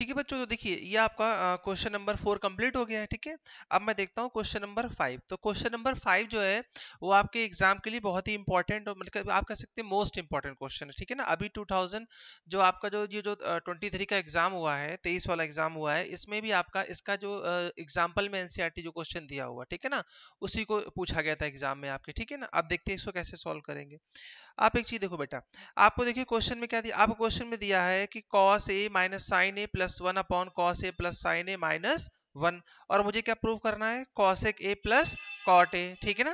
ठीक है बच्चों तो देखिए ये आपका क्वेश्चन नंबर फोर कंप्लीट हो गया है ठीक है अब मैं देखता हूँ क्वेश्चन नंबर फाइव तो क्वेश्चन नंबर फाइव जो है वो आपके एग्जाम के लिए बहुत ही इंपॉर्टेंट और मतलब आप कह सकते हैं मोस्ट इंपॉर्टेंट क्वेश्चन है ठीक है ना अभी 2000 जो आपका जो ये जो ट्वेंटी थ्री का एग्जाम हुआ है तेईस वाला एग्जाम हुआ है इसमें भी आपका इसका जो एग्जाम्पल में एनसीआर e जो क्वेश्चन दिया हुआ ठीक है ना उसी को पूछा गया था एग्जाम में आपके ठीक है ना अब देखते हैं इसको कैसे सॉल्व करेंगे आप एक चीज देखो बेटा आपको देखिए क्वेश्चन में क्या दिया आपको क्वेश्चन में दिया है कि cos A minus sine A plus plus one upon cos A plus sine A minus one और मुझे क्या प्रूव करना है cosec A plus cot A ठीक है ना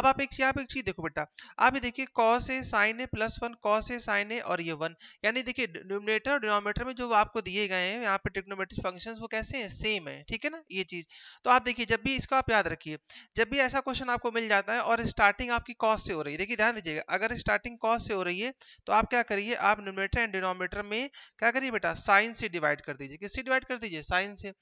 अब आप एक चीज पे एक चीज देखो बेटा आप ये देखिए cos A sine A plus one cos A sine A और ये वन यानी देखिए डिनोमिनेटर और डिनोमिनेटर में जो आपको दिए गए हैं यहाँ पे ट्रिग्नोमेट्रिक फंक्शंस वो कैसे हैं सेम है ठीक है ना ये चीज तो आप देखिए जब भी इसको आप याद रखिए जब भी ऐसा क्वेश्चन आपको मिल जाता है और स्टार्टिंग आपकी कॉस से हो रही है देखिए ध्यान दीजिएगा अगर स्टार्टिंग कॉस से हो रही है तो आप क्या करिए आप न्यूमिनेटर एंड डिनोमिनेटर में क्या करिए बेटा साइन से डिवाइड कर दीजिए किससे डिवाइड कर दीजिए साइन से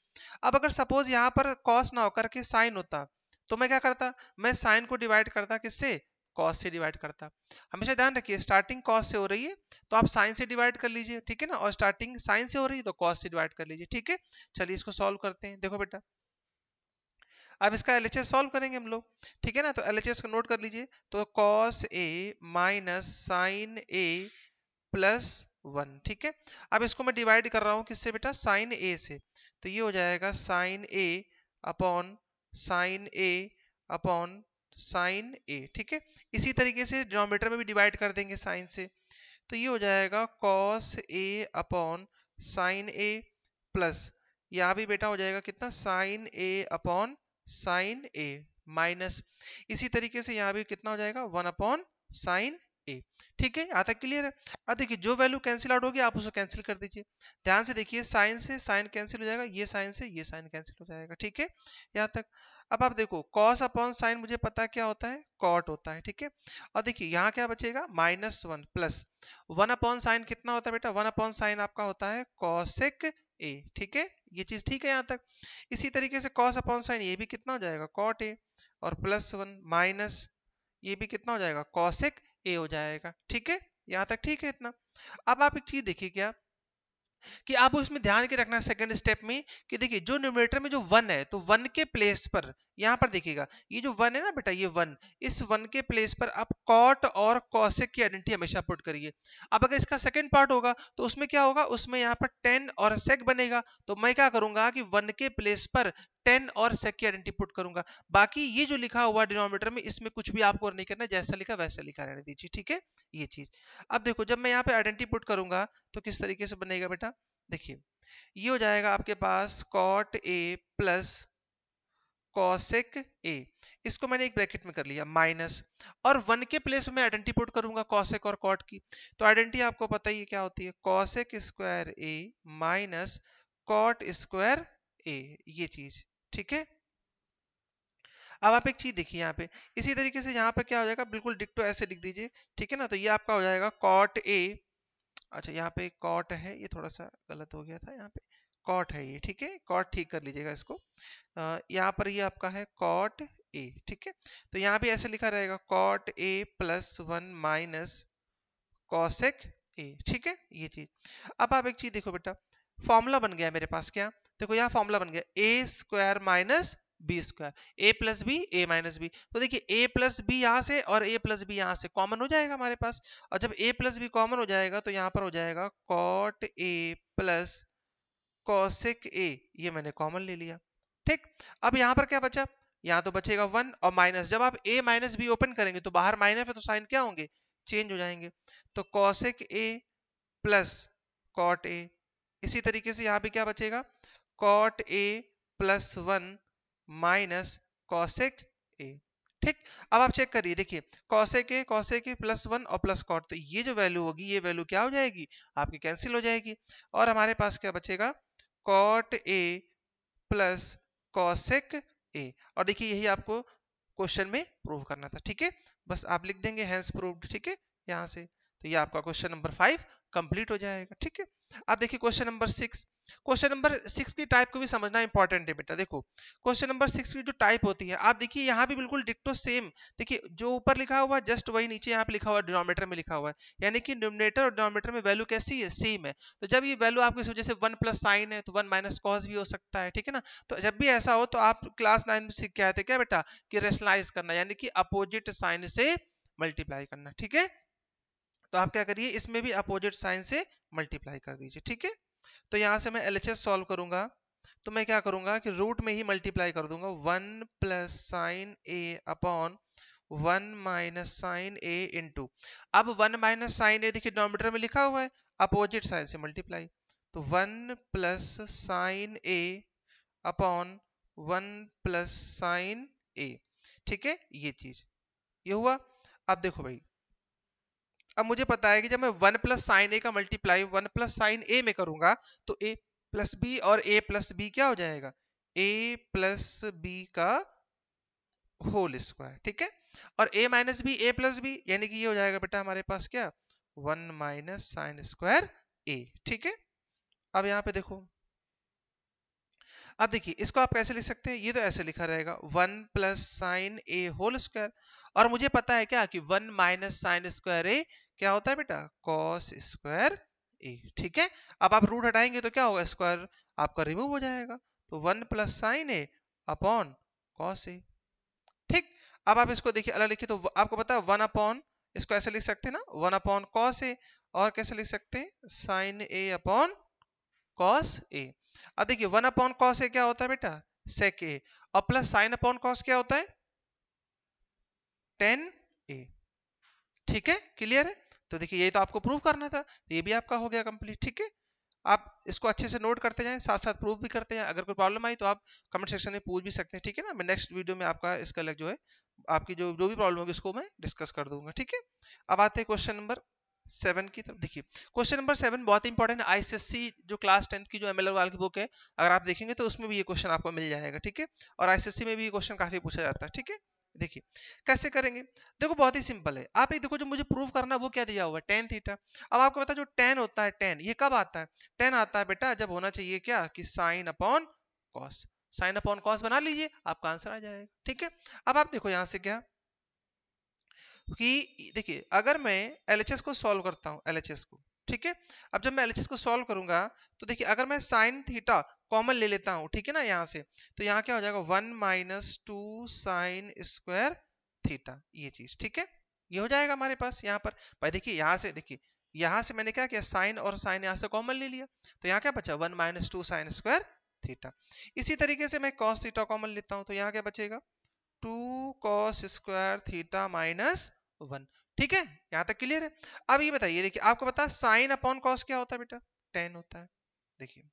अब अगर सपोज यहाँ पर कॉस ना होकर के साइन होता है तो मैं क्या करता मैं साइन को डिवाइड करता किससे कॉस से डिवाइड करता हमेशा ध्यान रखिए स्टार्टिंग कॉस से हो रही है तो आप साइन से डिवाइड कर लीजिए ठीक है ना और स्टार्टिंग साइन से हो रही है तो कॉस से डिवाइड कर लीजिए ठीक है चलिए इसको सॉल्व करते हैं देखो बेटा अब इसका एल सॉल्व करेंगे हम लोग ठीक है ना तो एल को नोट कर लीजिए तो cos A minus sine A plus one ठीक है अब इसको मैं डिवाइड कर रहा हूँ किससे बेटा साइन ए से तो ये हो जाएगा sine A upon sine A upon sine A ठीक है इसी तरीके से डिनोमीटर में भी डिवाइड कर देंगे साइन से तो ये हो जाएगा cos A upon sine A plus यहाँ भी बेटा हो जाएगा कितना sine A upon sine A minus इसी तरीके से यहाँ भी कितना हो जाएगा वन अपॉन साइन ए ठीक है आता क्लियर है अब देखिए जो वैल्यू कैंसिल आउट होगी आप उसको कैंसिल कर दीजिए ध्यान से देखिए साइन से साइन कैंसिल हो जाएगा ये साइन से ये साइन कैंसिल हो जाएगा ठीक है यहाँ तक अब आप देखो कॉस अपॉन साइन मुझे पता क्या होता है कॉट होता है ठीक है और देखिए यहाँ क्या बचेगा minus one plus one upon sine कितना होता है बेटा वन अपॉन साइन आपका होता है कॉसेक ए ठीक है ये चीज ठीक है यहाँ तक इसी तरीके से कॉस अपॉन साइन ये भी कितना हो जाएगा कॉट ए और प्लस वन माइनस ये भी कितना हो जाएगा कॉसेक ए हो जाएगा ठीक है यहां तक ठीक है इतना अब आप एक चीज देखिए क्या कि आप उसमें ध्यान के रखना सेकंड स्टेप में कि देखिए जो न्यूमरेटर में जो वन है तो वन के प्लेस पर यहाँ पर देखिएगा ये जो वन है ना बेटा ये वन इस वन के प्लेस पर आप कॉट और कॉसेक की आइडेंटिटी हमेशा पुट करिए अब अगर इसका सेकंड पार्ट होगा तो उसमें क्या होगा उसमें यहाँ पर टेन और सेक बनेगा तो मैं क्या करूंगा कि वन के प्लेस पर टेन और सेक की आइडेंटिटी पुट करूंगा बाकी ये जो लिखा हुआ डिनोमीटर में इसमें कुछ भी आपको नहीं करना जैसा लिखा वैसा लिखा रहने दीजिए ठीक है ये चीज अब देखो जब मैं यहाँ पे आइडेंटिटी पुट करूंगा तो किस तरीके से बनेगा बेटा देखिए ये हो जाएगा आपके पास cot A plus cosec A इसको मैंने एक ब्रैकेट में कर लिया माइनस और वन के प्लेस में आइडेंटी पुट करूंगा कॉसेक और कॉट की तो आइडेंटिटी आपको पता ही क्या होती है cosec square A minus cot square A ये चीज ठीक है अब आप एक चीज देखिए यहाँ पे इसी तरीके से यहाँ पे क्या हो जाएगा बिल्कुल डिक्टो ऐसे लिख दीजिए ठीक है ना तो ये आपका हो जाएगा कॉट ए अच्छा यहाँ पे कॉट है ये थोड़ा सा गलत हो गया था यहाँ पे कॉट है ये ठीक है कॉट ठीक कर लीजिएगा इसको यहाँ पर ये आपका है कॉट ए ठीक है तो यहाँ भी ऐसे लिखा रहेगा cot A plus one minus cosec A ठीक है ये चीज अब आप एक चीज देखो बेटा फॉर्मूला बन गया मेरे पास क्या देखो यहाँ फॉर्मूला बन गया A square minus B square A plus B A minus B तो देखिए ए प्लस बी यहाँ से और ए प्लस बी यहाँ से कॉमन हो जाएगा हमारे पास और जब ए प्लस बी कॉमन हो जाएगा तो यहाँ पर हो जाएगा cot A plus cosec A ये मैंने कॉमन ले लिया ठीक अब यहाँ पर क्या बचा यहाँ तो बचेगा वन और माइनस जब आप ए माइनस बी ओपन करेंगे तो बाहर माइनस है तो साइन क्या होंगे चेंज हो जाएंगे तो cosec A plus cot A इसी तरीके से यहाँ भी क्या बचेगा cot A plus one minus cosec A ठीक अब आप चेक करिए देखिए कौसे के कौसे के प्लस वन और प्लस कॉट तो ये जो वैल्यू होगी ये वैल्यू क्या हो जाएगी आपकी कैंसिल हो जाएगी और हमारे पास क्या बचेगा cot A plus cosec A और देखिए यही आपको क्वेश्चन में प्रूव करना था ठीक है बस आप लिख देंगे हैंस प्रूव्ड ठीक है यहाँ से तो ये आपका क्वेश्चन नंबर फाइव कंप्लीट हो जाएगा ठीक है अब देखिए question number six question number six की टाइप को भी समझना इंपॉर्टेंट है बेटा देखो क्वेश्चन नंबर सिक्स की जो टाइप होती है आप देखिए यहाँ भी बिल्कुल डिक्टो सेम देखिए जो ऊपर लिखा हुआ है जस्ट वही नीचे यहाँ पे लिखा हुआ है डिनोमीटर में लिखा हुआ है यानी कि डिनोमीटर और डिनोमीटर में वैल्यू कैसी है सेम है तो जब ये वैल्यू आपकी वजह से वन प्लस साइन है तो वन माइनस कॉस भी हो सकता है ठीक है ना तो जब भी ऐसा हो तो आप क्लास नाइन में सीख के आए थे क्या बेटा कि रेशनलाइज करना यानी कि अपोजिट साइन से मल्टीप्लाई करना ठीक है तो आप क्या करिए इसमें भी अपोजिट साइन से मल्टीप्लाई कर दीजिए ठीक है तो यहाँ से मैं एल एच सॉल्व करूंगा तो मैं क्या करूंगा कि रूट में ही मल्टीप्लाई कर दूंगा one plus sine A upon one minus sine A into अब वन माइनस साइन ए देखिए डोमीटर में लिखा हुआ है अपोजिट साइन से मल्टीप्लाई तो one plus sine A upon one plus sine A ठीक है ये चीज ये हुआ अब देखो भाई अब मुझे पता है कि जब मैं वन प्लस साइन ए का multiply one plus sine A में करूंगा तो ए प्लस बी और ए प्लस बी क्या हो जाएगा ए प्लस बी का होल स्क्वायर ठीक है और A minus B A plus B यानी कि ये हो जाएगा बेटा हमारे पास क्या one minus sine square A ठीक है अब यहां पे देखो अब देखिए इसको आप कैसे लिख सकते हैं ये तो ऐसे लिखा रहेगा one plus sine A whole square और मुझे पता है क्या कि one minus sine square A क्या होता है बेटा कॉस स्क्वायर ए ठीक है अब आप रूट हटाएंगे तो क्या होगा स्क्वायर आपका रिमूव हो जाएगा तो one plus sine A upon cos A ठीक अब आप इसको देखिए अलग लिखिए तो आपको पता है वन अपॉन इसको ऐसे लिख सकते हैं ना वन अपॉन कॉस ए और कैसे लिख सकते हैं sine A upon cos A अब देखिए वन अपॉन कॉस ए क्या होता है बेटा सेक ए और प्लस साइन अपॉन कॉस क्या होता है टेन ए ठीक है क्लियर है तो देखिए ये तो आपको प्रूव करना था ये भी आपका हो गया कंप्लीट ठीक है आप इसको अच्छे से नोट करते जाएं साथ साथ प्रूफ भी करते हैं अगर कोई प्रॉब्लम आई तो आप कमेंट सेक्शन में पूछ भी सकते हैं ठीक है ना मैं नेक्स्ट वीडियो में आपका इसका अलग जो है आपकी जो जो भी प्रॉब्लम होगी उसको मैं डिस्कस कर दूंगा ठीक है अब आते हैं क्वेश्चन नंबर सेवन की तरफ देखिए क्वेश्चन नंबर सेवन बहुत इंपॉर्टेंट है आई जो क्लास टेंथ की जो एम एल की बुक है अगर आप देखेंगे तो उसमें भी ये क्वेश्चन आपको मिल जाएगा ठीक है और आई में भी ये क्वेश्चन काफी पूछा जाता है ठीक है देखिए कैसे करेंगे देखो बहुत ही सिंपल है आप एक देखो जो मुझे प्रूफ करना वो क्या दिया हुआ है टेन थीटा अब आपको पता जो टेन होता है टेन ये कब आता है टेन आता है बेटा जब होना चाहिए क्या कि sine upon cos sine upon cos बना लीजिए आपका आंसर आ जाएगा ठीक है अब आप देखो यहां से क्या कि देखिए अगर मैं एल को सॉल्व करता हूं एल को ठीक है अब जब मैं एलिसिस को सॉल्व करूंगा तो देखिए अगर मैं साइन थीटा कॉमन ले लेता हूं ठीक है ना यहाँ से तो यहाँ क्या हो जाएगा one minus two sine square theta ये चीज ठीक है ये हो जाएगा हमारे पास यहाँ पर भाई देखिए यहाँ से देखिए यहाँ से मैंने क्या किया साइन और साइन यहाँ से कॉमन ले लिया तो यहाँ क्या बचा one minus two sine square theta इसी तरीके से मैं कॉस थीटा कॉमन लेता हूँ तो यहाँ क्या बचेगा two cos square theta minus one ठीक है यहाँ तक क्लियर है अब ये बताइए देखिए आपको पता है साइन अपॉन कॉस क्या होता है बेटा टेन होता है देखिए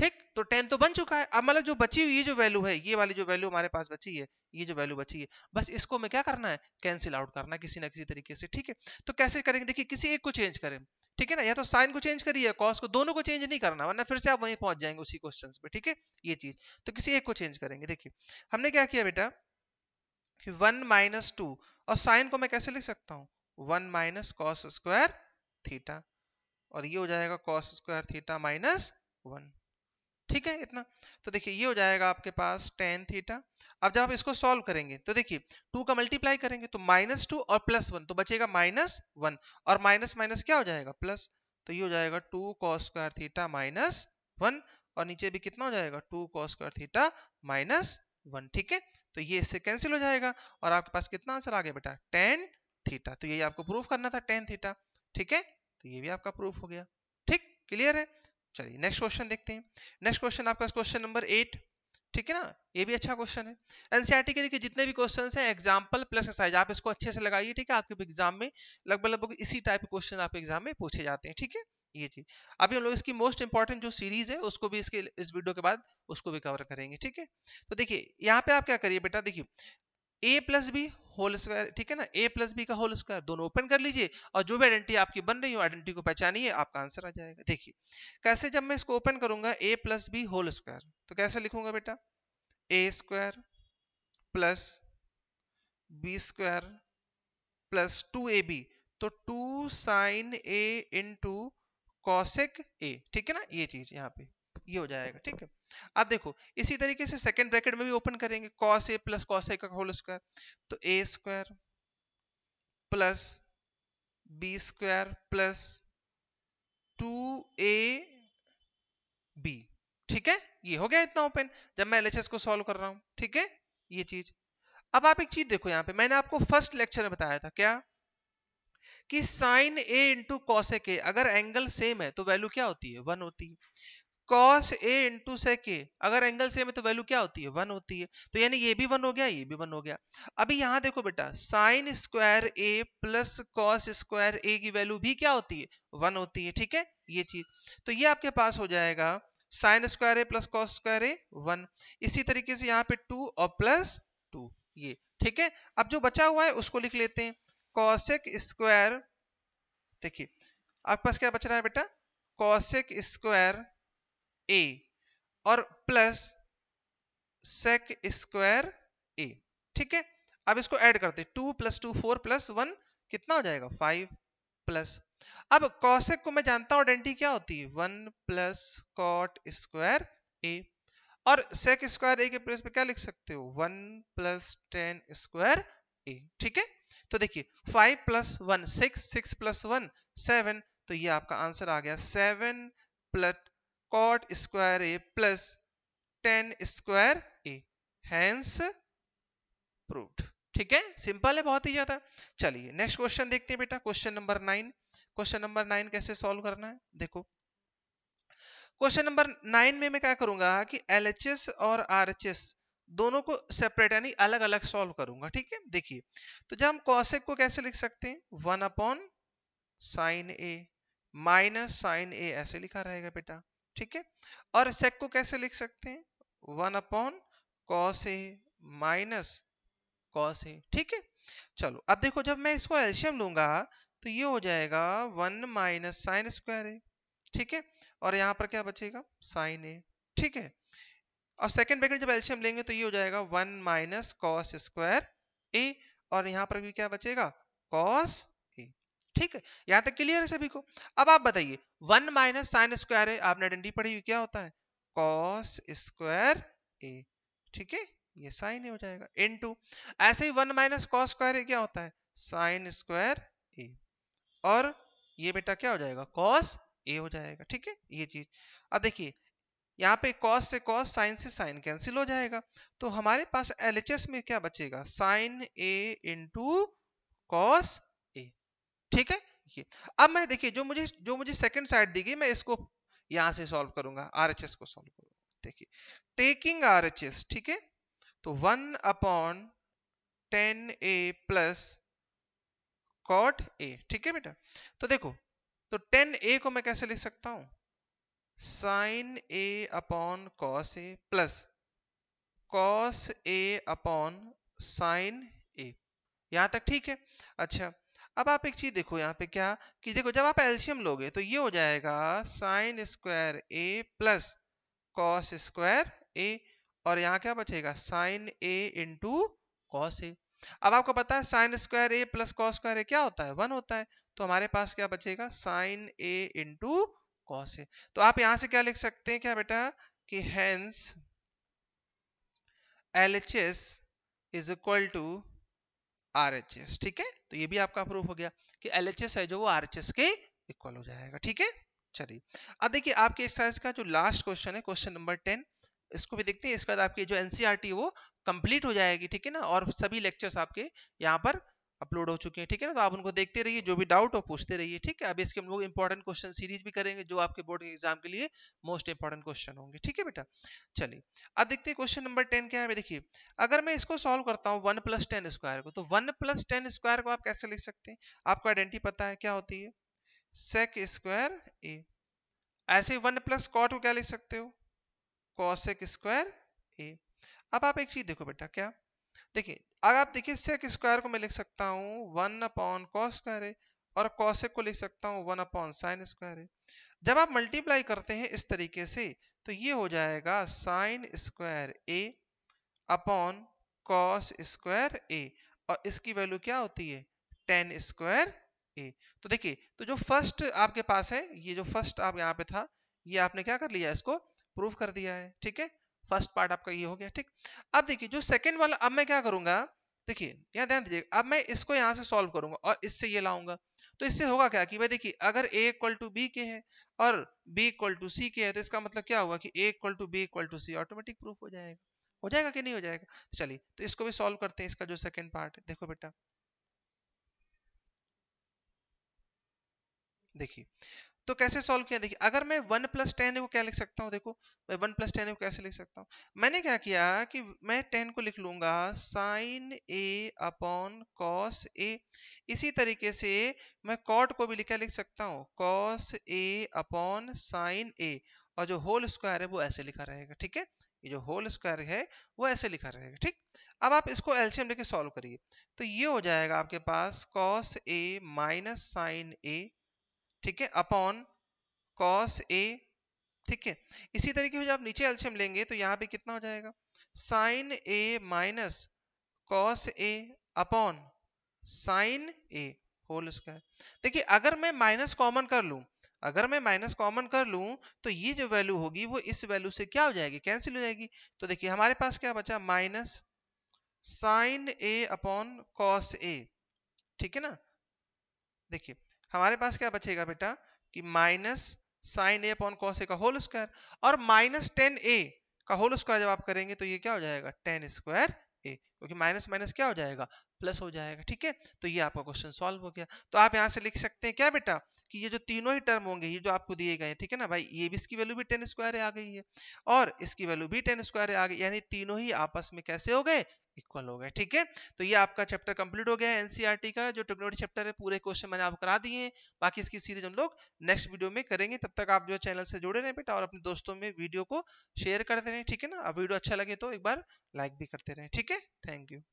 ठीक तो टेन तो बन चुका है अब मतलब जो बची हुई ये जो वैल्यू है ये वाली जो वैल्यू हमारे पास बची है ये जो वैल्यू बची है बस इसको मैं क्या करना है कैंसिल आउट करना किसी ना किसी तरीके से ठीक है तो कैसे करेंगे देखिए किसी एक को चेंज करें ठीक है ना या तो साइन को चेंज करिए कॉस को दोनों को चेंज नहीं करना वरना फिर से आप वहीं पहुंच जाएंगे उसी क्वेश्चन पे ठीक है ये चीज तो किसी एक को चेंज करेंगे देखिए हमने क्या किया बेटा वन माइनस टू और साइन को मैं कैसे लिख सकता हूँ one minus cos square theta और ये हो जाएगा cos square theta minus one ठीक है इतना तो देखिए ये हो जाएगा आपके पास टेन थीटा अब जब आप इसको सॉल्व करेंगे तो देखिए टू का मल्टीप्लाई करेंगे तो माइनस टू और प्लस वन तो बचेगा माइनस वन और माइनस माइनस क्या हो जाएगा प्लस तो ये हो जाएगा two cos square theta minus one और नीचे भी कितना हो जाएगा two cos square theta minus one ठीक है तो ये इससे कैंसिल हो जाएगा और आपके पास कितना आंसर आ गया बेटा टेन थीटा तो यही आपको प्रूफ करना था टेन थीटा ठीक है तो ये भी आपका प्रूफ हो गया ठीक क्लियर है चलिए नेक्स्ट क्वेश्चन देखते हैं नेक्स्ट क्वेश्चन आपका क्वेश्चन नंबर एट ठीक है ना ये भी अच्छा क्वेश्चन है एनसीईआरटी e के देखिए जितने भी क्वेश्चन हैं एग्जाम्पल प्लस एक्सरसाइज आप इसको अच्छे से लगाइए ठीक है आपके एग्जाम में लगभग लगभग इसी टाइप के क्वेश्चन आपके एग्जाम में पूछे जाते हैं ठीक है ये चीज अभी हम लोग इसकी मोस्ट इंपॉर्टेंट जो सीरीज है उसको भी इसके इस वीडियो के बाद उसको भी कवर करेंगे ठीक है तो देखिए यहाँ पे आप क्या करिए बेटा देखिए A plus B whole square ठीक है ना ए प्लस बी का होल स्क्वायर दोनों ओपन कर लीजिए और जो भी आइडेंटिटी आपकी बन रही हो आइडेंटिटी को पहचानिए आपका आंसर आ जाएगा देखिए कैसे जब मैं इसको ओपन करूंगा A plus B whole square तो कैसे लिखूंगा बेटा A square plus B square plus two A B तो two sine A into cosec A ठीक है ना ये चीज यहाँ पे ये हो जाएगा ठीक है अब देखो इसी तरीके से सेकंड ब्रैकेट में भी ओपन करेंगे cos A plus cos A का होल स्क्वायर तो A square plus B square plus two A B ठीक है ये हो गया इतना ओपन जब मैं एलएचएस को सॉल्व कर रहा हूं ठीक है ये चीज अब आप एक चीज देखो यहाँ पे मैंने आपको फर्स्ट लेक्चर में बताया था क्या कि sine A into cos A अगर एंगल सेम है तो वैल्यू क्या होती है वन होती है कॉस ए इंटू से के अगर एंगल सेम है तो वैल्यू क्या होती है वन होती है तो यानी ये भी वन हो गया ये भी वन हो गया अभी यहाँ देखो बेटा sine square A plus cos square A की वैल्यू भी क्या होती है वन होती है ठीक है ये चीज तो ये आपके पास हो जाएगा sine square A plus cos square A one इसी तरीके से यहाँ पे टू और प्लस टू ये ठीक है अब जो बचा हुआ है उसको लिख लेते हैं कॉशिक स्क्वायर देखिए आपके पास क्या बच रहा है बेटा कॉशिक स्क्वायर ए और प्लस सेक स्क्वायर ए ठीक है अब इसको ऐड करते two plus two four plus one कितना हो जाएगा फाइव प्लस अब कॉशिक को मैं जानता हूं आइडेंटिटी क्या होती है one plus cot square A और सेक स्क्वायर ए के प्लेस पे क्या लिख सकते हो one plus tan square A ठीक है तो देखिए five plus one six six plus one seven तो ये आपका आंसर आ गया seven plus cot square A plus tan square A hence proof ठीक है सिंपल है बहुत ही ज्यादा चलिए नेक्स्ट क्वेश्चन देखते हैं बेटा question number nine question number nine कैसे सॉल्व करना है देखो क्वेश्चन नंबर नाइन में मैं क्या करूंगा कि एल और आर दोनों को सेपरेट यानी अलग अलग सॉल्व करूंगा ठीक है देखिए तो जब हम कॉसेक को कैसे लिख सकते हैं one upon sine A minus sine A ऐसे लिखा रहेगा बेटा ठीक है और सेक को कैसे लिख सकते हैं one upon cos A minus cos A ठीक है चलो अब देखो जब मैं इसको एल्शियम लूंगा तो ये हो जाएगा one minus sine square A ठीक है और यहाँ पर क्या बचेगा साइन ए ठीक है और सेकंड ब्रैकेट जब एल्शियम लेंगे तो ये हो जाएगा one minus cos square A और यहाँ पर भी क्या बचेगा कॉस ए ठीक है यहाँ तक क्लियर है सभी को अब आप बताइए one minus sine square A आपने आइडेंटिटी पढ़ी हुई क्या होता है कॉस स्क्वायर ए ठीक है ये साइन ए हो जाएगा इन टू ऐसे ही one minus cos square A क्या होता है साइन स्क्वायर ए और ये बेटा क्या हो जाएगा कॉस ए हो जाएगा ठीक है ये चीज अब देखिए यहाँ पे कॉस से कॉस साइन से साइन कैंसिल हो जाएगा तो हमारे पास एल में क्या बचेगा sine A into cos A ठीक है ये अब मैं देखिए जो मुझे जो मुझे सेकंड साइड दी गई मैं इसको यहां से सॉल्व करूंगा एस को सॉल्व करूंगा देखिए टेकिंग एस ठीक है तो one upon tan A plus cot A ठीक है बेटा तो देखो तो टेन ए को मैं कैसे लिख सकता हूं sine A upon cos A plus cos A upon sine A यहां तक ठीक है अच्छा अब आप एक चीज देखो यहाँ पे क्या कि देखो जब आप एल्शियम लोगे तो ये हो जाएगा sine square A plus cos square A और यहाँ क्या बचेगा sine A into cos A अब आपको पता है sine square A plus cos square A क्या होता है वन होता है तो हमारे पास क्या बचेगा साइन ए इंटू कॉस है तो आप यहां से क्या लिख सकते हैं क्या बेटा कि hence L H S is equal to R H S ठीक है तो ये भी आपका प्रूफ हो गया कि एल एच एस है जो वो आर एच एस के इक्वल हो जाएगा ठीक है चलिए अब देखिए आपके एक्सरसाइज का जो लास्ट क्वेश्चन है क्वेश्चन नंबर टेन इसको भी देखते हैं इसके बाद आपकी जो एनसीआरटी e वो कंप्लीट हो जाएगी ठीक है ना और सभी लेक्चर्स आपके यहाँ पर अपलोड हो चुके हैं ठीक है ना तो आप उनको देखते रहिए जो भी डाउट हो पूछते रहिए ठीक है अभी इसके हम लोग इंपॉर्टेंट क्वेश्चन सीरीज भी करेंगे जो आपके बोर्ड के एग्जाम के लिए मोस्ट इंपॉर्टेंट क्वेश्चन होंगे ठीक है बेटा चलिए अब देखते हैं क्वेश्चन नंबर टेन क्या है देखिए अगर मैं इसको सॉल्व करता हूँ वन प्लस टेन स्क्वायर को तो वन प्लस टेन स्क्वायर को आप कैसे लिख सकते हैं आपको आइडेंटिटी पता है क्या होती है सेक स्क्वायर ए ऐसे वन प्लस कॉट को क्या लिख सकते हो कॉसेक स्क्वायर ए अब आप एक चीज देखो बेटा क्या देखिए अगर आप देखिए सेक स्क्वायर को मैं लिख सकता हूँ वन अपॉन कॉस स्क्वायर है और कॉसेक को लिख सकता हूँ वन अपॉन साइन स्क्वायर है जब आप मल्टीप्लाई करते हैं इस तरीके से तो ये हो जाएगा sine square A upon cos square A और इसकी वैल्यू क्या होती है टेन स्क्वायर ए तो देखिए तो जो फर्स्ट आपके पास है ये जो फर्स्ट आप यहाँ पे था ये आपने क्या कर लिया इसको प्रूफ कर दिया है ठीक है फर्स्ट पार्ट आपका ये हो गया ठीक अब देखिए जो सेकेंड वाला अब मैं क्या करूंगा देखिए यहाँ ध्यान दीजिए अब मैं इसको यहाँ से सॉल्व करूंगा और इससे ये लाऊंगा तो इससे होगा क्या कि भाई देखिए अगर ए इक्वल टू बी के है और बी इक्वल टू सी के है तो इसका मतलब क्या हुआ कि A equal to B equal to C automatic proof हो जाएगा हो जाएगा कि नहीं हो जाएगा तो चलिए तो इसको भी सॉल्व करते हैं इसका जो सेकेंड पार्ट है देखो बेटा देखिए तो कैसे सॉल्व किया देखिए अगर मैं वन प्लस टेन को क्या लिख सकता हूँ देखो मैं वन प्लस टेन को कैसे लिख सकता हूँ मैंने क्या किया कि मैं टेन को लिख लूंगा sine A upon cos A इसी तरीके से मैं कॉट को भी लिखा लिख सकता हूँ cos A upon sine A और जो होल स्क्वायर है वो ऐसे लिखा रहेगा ठीक है ये जो होल स्क्वायर है वो ऐसे लिखा रहेगा ठीक अब आप इसको एल्शियम लेके सॉल्व करिए तो ये हो जाएगा आपके पास cos A minus sine A ठीक है अपॉन कॉस ए ठीक है इसी तरीके से जब नीचे एल्शियम लेंगे तो यहाँ पे कितना हो जाएगा sine A minus cos A upon sine A whole square देखिए अगर मैं माइनस कॉमन कर लूं अगर मैं माइनस कॉमन कर लू तो ये जो वैल्यू होगी वो इस वैल्यू से क्या हो जाएगी कैंसिल हो जाएगी तो देखिए हमारे पास क्या बचा minus sine A upon cos A ठीक है ना देखिए हमारे पास क्या बचेगा बेटा कि minus sine A upon cos A का होल स्क्वायर और माइनस टेन ए का होल स्क्वायर जब आप करेंगे तो ये क्या हो जाएगा टेन स्क्वायर ए क्योंकि माइनस माइनस क्या हो जाएगा प्लस हो जाएगा ठीक है तो ये आपका क्वेश्चन सॉल्व हो गया तो आप यहाँ से लिख सकते हैं क्या बेटा कि ये जो तीनों ही टर्म होंगे ये जो आपको दिए गए ठीक है ना भाई ये भी इसकी वैल्यू भी टेन स्क्वायर आ गई है और इसकी वैल्यू भी टेन स्क्वायर आ गई यानी तीनों ही आपस में कैसे हो गए इक्वल हो गए ठीक है तो ये आपका चैप्टर कंप्लीट हो गया है एनसीईआरटी e का जो टेक्नोलॉजी चैप्टर है पूरे क्वेश्चन मैंने आप करा दिए बाकी इसकी सीरीज हम लोग नेक्स्ट वीडियो में करेंगे तब तक आप जो चैनल से जुड़े रहे बेटा और अपने दोस्तों में वीडियो को शेयर करते रहे ठीक है ना अब वीडियो अच्छा लगे तो एक बार लाइक भी करते रहे ठीक है थैंक यू